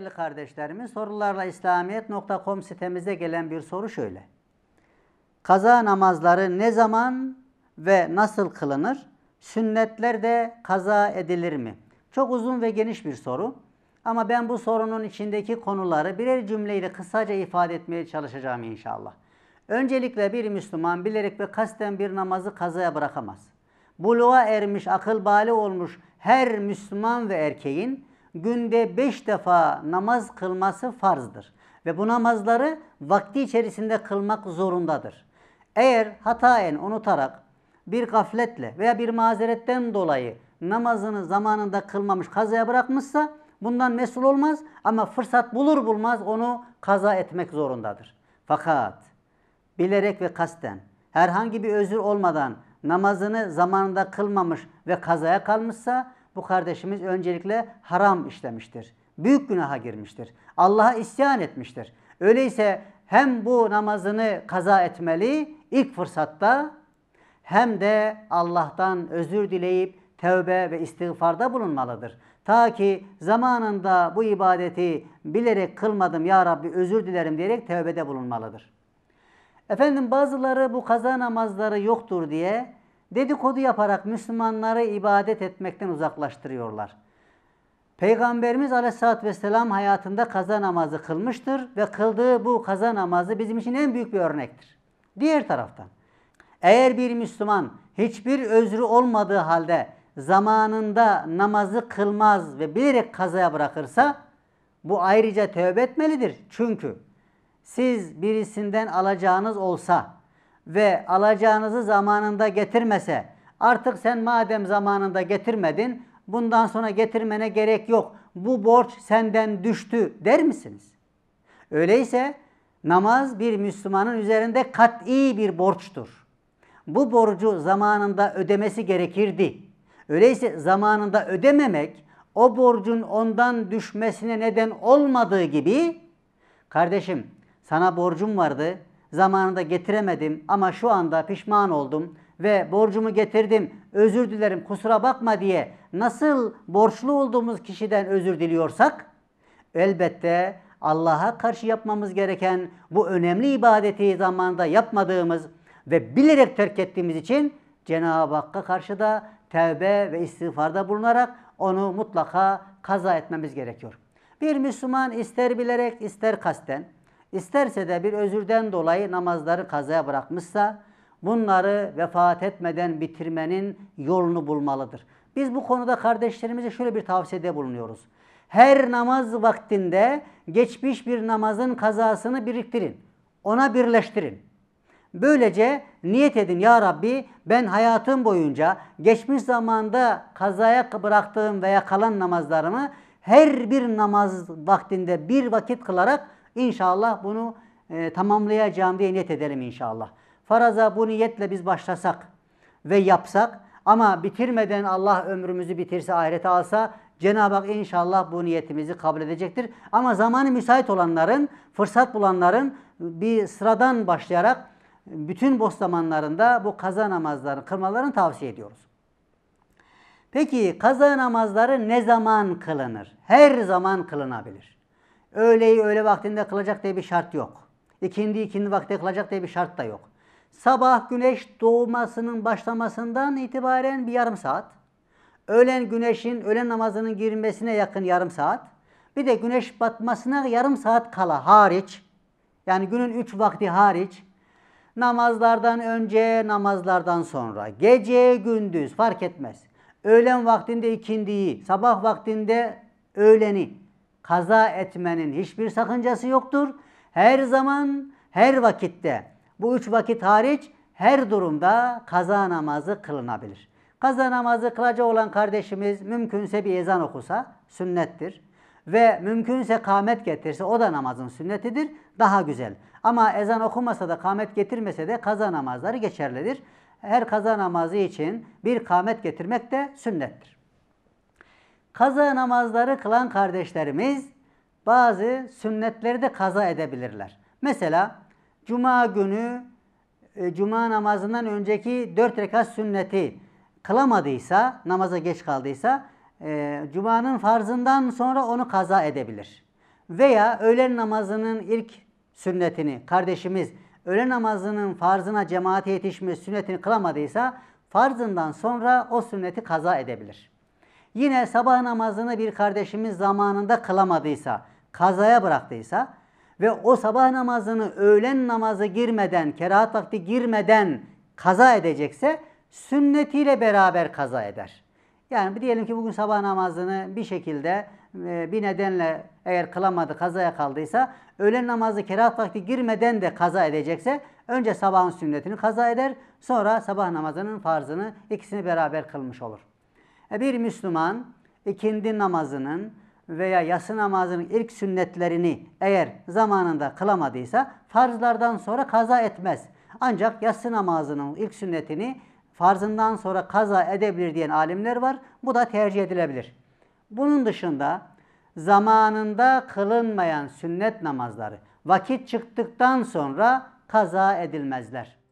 Değerli kardeşlerimin sorularla İslamiyet.com sitemizde gelen bir soru şöyle. Kaza namazları ne zaman ve nasıl kılınır? Sünnetler de kaza edilir mi? Çok uzun ve geniş bir soru. Ama ben bu sorunun içindeki konuları birer cümleyle kısaca ifade etmeye çalışacağım inşallah. Öncelikle bir Müslüman bilerek ve kasten bir namazı kazaya bırakamaz. Buluğa ermiş, akıl bali olmuş her Müslüman ve erkeğin günde beş defa namaz kılması farzdır. Ve bu namazları vakti içerisinde kılmak zorundadır. Eğer hataen unutarak bir gafletle veya bir mazeretten dolayı namazını zamanında kılmamış kazaya bırakmışsa bundan mesul olmaz ama fırsat bulur bulmaz onu kaza etmek zorundadır. Fakat bilerek ve kasten herhangi bir özür olmadan namazını zamanında kılmamış ve kazaya kalmışsa bu kardeşimiz öncelikle haram işlemiştir. Büyük günaha girmiştir. Allah'a isyan etmiştir. Öyleyse hem bu namazını kaza etmeli ilk fırsatta hem de Allah'tan özür dileyip tevbe ve istiğfarda bulunmalıdır. Ta ki zamanında bu ibadeti bilerek kılmadım ya Rabbi özür dilerim diyerek tevbede bulunmalıdır. Efendim bazıları bu kaza namazları yoktur diye dedikodu yaparak Müslümanları ibadet etmekten uzaklaştırıyorlar. Peygamberimiz Aleyhisselatü Vesselam hayatında kaza namazı kılmıştır ve kıldığı bu kaza namazı bizim için en büyük bir örnektir. Diğer taraftan eğer bir Müslüman hiçbir özrü olmadığı halde zamanında namazı kılmaz ve bilerek kazaya bırakırsa bu ayrıca tövbe etmelidir. Çünkü siz birisinden alacağınız olsa ve alacağınızı zamanında getirmese artık sen madem zamanında getirmedin bundan sonra getirmene gerek yok. Bu borç senden düştü der misiniz? Öyleyse namaz bir Müslümanın üzerinde kat'i bir borçtur. Bu borcu zamanında ödemesi gerekirdi. Öyleyse zamanında ödememek o borcun ondan düşmesine neden olmadığı gibi kardeşim sana borcum vardı zamanında getiremedim ama şu anda pişman oldum ve borcumu getirdim. Özür dilerim kusura bakma diye nasıl borçlu olduğumuz kişiden özür diliyorsak elbette Allah'a karşı yapmamız gereken bu önemli ibadeti zamanında yapmadığımız ve bilerek terk ettiğimiz için Cenab-ı Hakk'a karşı da tevbe ve istiğfarda bulunarak onu mutlaka kaza etmemiz gerekiyor. Bir Müslüman ister bilerek ister kasten isterse de bir özürden dolayı namazları kazaya bırakmışsa bunları vefat etmeden bitirmenin yolunu bulmalıdır. Biz bu konuda kardeşlerimize şöyle bir tavsiyede bulunuyoruz. Her namaz vaktinde geçmiş bir namazın kazasını biriktirin. Ona birleştirin. Böylece niyet edin ya Rabbi ben hayatım boyunca geçmiş zamanda kazaya bıraktığım veya kalan namazlarımı her bir namaz vaktinde bir vakit kılarak İnşallah bunu e, tamamlayacağım diye niyet edelim inşallah. Faraza bu niyetle biz başlasak ve yapsak ama bitirmeden Allah ömrümüzü bitirse, ahirete alsa Cenab-ı Hak inşallah bu niyetimizi kabul edecektir. Ama zamanı müsait olanların, fırsat bulanların bir sıradan başlayarak bütün boş zamanlarında bu kaza namazlarını kırmalarını tavsiye ediyoruz. Peki kaza namazları ne zaman kılınır? Her zaman kılınabilir. Öğleyi öğle vaktinde kılacak diye bir şart yok. İkindi ikindi vakti kılacak diye bir şart da yok. Sabah güneş doğmasının başlamasından itibaren bir yarım saat. Öğlen güneşin öğlen namazının girmesine yakın yarım saat. Bir de güneş batmasına yarım saat kala hariç. Yani günün üç vakti hariç. Namazlardan önce, namazlardan sonra. Gece, gündüz fark etmez. Öğlen vaktinde ikindiyi, sabah vaktinde öğleni kaza etmenin hiçbir sakıncası yoktur. Her zaman, her vakitte bu üç vakit hariç her durumda kaza namazı kılınabilir. Kaza namazı kılacak olan kardeşimiz mümkünse bir ezan okusa sünnettir. Ve mümkünse kâmet getirse o da namazın sünnetidir. Daha güzel. Ama ezan okumasa da kâmet getirmese de kaza namazları geçerlidir. Her kaza namazı için bir kâmet getirmek de sünnettir. Kaza namazları kılan kardeşlerimiz bazı sünnetleri de kaza edebilirler. Mesela cuma günü e, cuma namazından önceki dört rekat sünneti kılamadıysa, namaza geç kaldıysa e, cumanın farzından sonra onu kaza edebilir. Veya öğlen namazının ilk sünnetini kardeşimiz öğlen namazının farzına cemaate yetişme sünnetini kılamadıysa farzından sonra o sünneti kaza edebilir. Yine sabah namazını bir kardeşimiz zamanında kılamadıysa, kazaya bıraktıysa ve o sabah namazını öğlen namazı girmeden, kerahat vakti girmeden kaza edecekse sünnetiyle beraber kaza eder. Yani diyelim ki bugün sabah namazını bir şekilde e, bir nedenle eğer kılamadı, kazaya kaldıysa öğlen namazı kerahat vakti girmeden de kaza edecekse önce sabahın sünnetini kaza eder, sonra sabah namazının farzını ikisini beraber kılmış olur. E, bir Müslüman ikindi e, namazının veya yası namazının ilk sünnetlerini eğer zamanında kılamadıysa farzlardan sonra kaza etmez. Ancak yası namazının ilk sünnetini farzından sonra kaza edebilir diyen alimler var. Bu da tercih edilebilir. Bunun dışında zamanında kılınmayan sünnet namazları vakit çıktıktan sonra kaza edilmezler.